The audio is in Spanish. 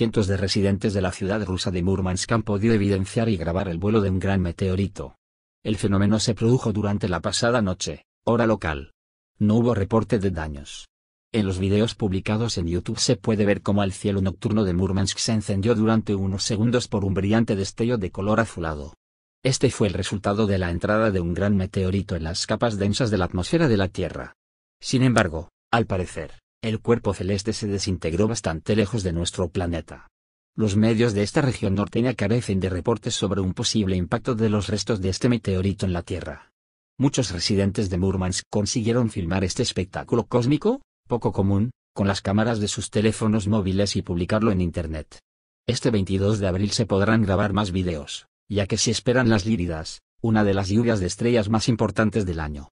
Cientos de residentes de la ciudad rusa de Murmansk han podido evidenciar y grabar el vuelo de un gran meteorito. El fenómeno se produjo durante la pasada noche, hora local. No hubo reporte de daños. En los videos publicados en YouTube se puede ver cómo el cielo nocturno de Murmansk se encendió durante unos segundos por un brillante destello de color azulado. Este fue el resultado de la entrada de un gran meteorito en las capas densas de la atmósfera de la Tierra. Sin embargo, al parecer, el cuerpo celeste se desintegró bastante lejos de nuestro planeta. Los medios de esta región norteña carecen de reportes sobre un posible impacto de los restos de este meteorito en la Tierra. Muchos residentes de Murmansk consiguieron filmar este espectáculo cósmico, poco común, con las cámaras de sus teléfonos móviles y publicarlo en Internet. Este 22 de abril se podrán grabar más videos, ya que se esperan las líridas, una de las lluvias de estrellas más importantes del año.